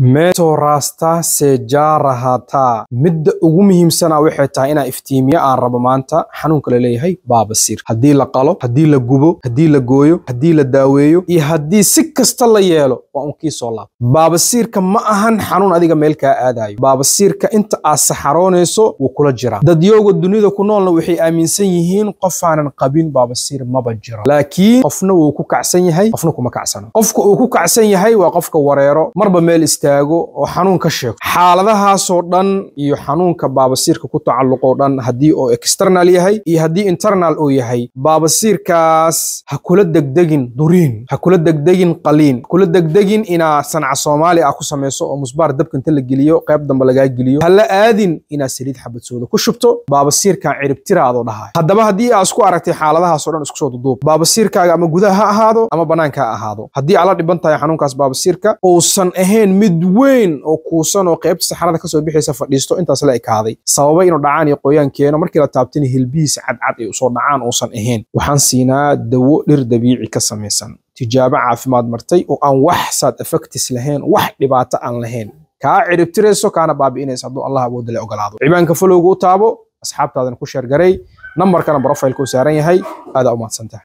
meesoo raastaa see jaaraha midda ugu muhiimsana waxay tahay inaa iftiimiya aan rabo maanta xanuunka la leeyahay baabasiir haddii la qalo haddii la gubo haddii la gooyo haddii la daaweeyo iyo haddii si kasta la yeelo waa unkii soo laab baabasiirka ma ahan xanuun adiga meel kaa aadayo baabasiirka inta aad saxaroonayso wuu kula jiraa dadyowga dunida ku noolna waxay aaminsan yihiin qofaanan qabin baabasiir maba jiro laakiin qofna wuu ku kacsan yahay qofna kuma kacsano qofka uu ku kacsan yahay waa qofka wareero marba meel istaago oo xanuun ka sheego xaaladahaasoo dhan iyo xanuunka baabasiirka ku tacalluqoo dhan haddii oo external yahay iyo haddii internal uu yahay baabasiirkaas ha kula degdegin duriin ha kula degdegin qaliin ha kula degdegin inaa sanca soomaali ah ku samayso oo musbaar dabka inta la geliyo qayb dambe lagaa geliyo ha la aadin inaad saliid xabadsooda ku shubto baabasiirkan ciribtiraadoo dhahaay haddaba haddii aad isku aragtay xaaladahaasoo dhan isku soo duduub baabasiirkaaga ama gudaha ha ahaado ama bannaanka ha ahaado haddii aad la dhiban xanuunkaas baabasiirka uusan ahayn mid jid weyn oo kuusan oo qaybta saxarada kasoo bixaysa fadhiisto intaas la ekaaday sababa inuu dhacaan iyo qoyaan keeno markii la taabtina hilbihiisa cadcad ay usoo dhacaan uusan ahayn waxaan siinaa dawo dhir dabiici ka samaysan tijaabo caafimaad martay oo aan wax saad effectis lahayn wax dhibaato aan lahayn kaa ciribtirayso kaana baabi'inaysa hadduu allah awoodda ogolaado cibaanka falowga u taabo asxaabtaadana ku sheergaray nambarkana brofilka u saaran yahay aada u